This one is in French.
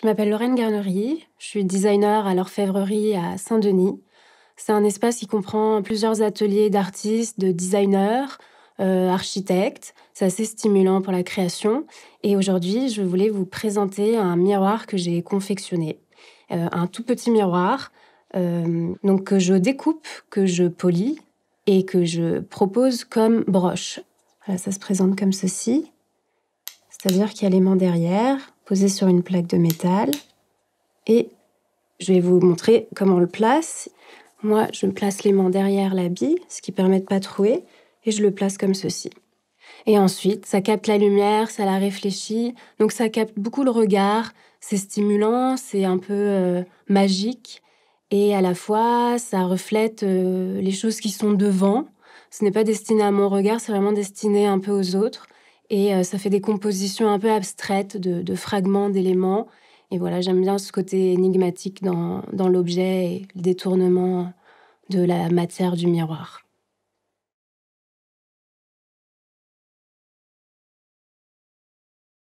Je m'appelle Lorraine Garnery, je suis designer à l'orfèvrerie à Saint-Denis. C'est un espace qui comprend plusieurs ateliers d'artistes, de designers, euh, architectes. C'est assez stimulant pour la création. Et aujourd'hui, je voulais vous présenter un miroir que j'ai confectionné. Euh, un tout petit miroir euh, donc que je découpe, que je polis et que je propose comme broche. ça se présente comme ceci. C'est-à-dire qu'il y a l'aimant derrière, posé sur une plaque de métal. Et je vais vous montrer comment on le place. Moi, je me place mains derrière la bille, ce qui permet de pas trouer, et je le place comme ceci. Et ensuite, ça capte la lumière, ça la réfléchit, donc ça capte beaucoup le regard, c'est stimulant, c'est un peu euh, magique, et à la fois, ça reflète euh, les choses qui sont devant. Ce n'est pas destiné à mon regard, c'est vraiment destiné un peu aux autres. Et euh, ça fait des compositions un peu abstraites de, fragments, d'éléments. Et voilà, j'aime bien ce côté énigmatique dans l'objet et le détournement de la matière du miroir.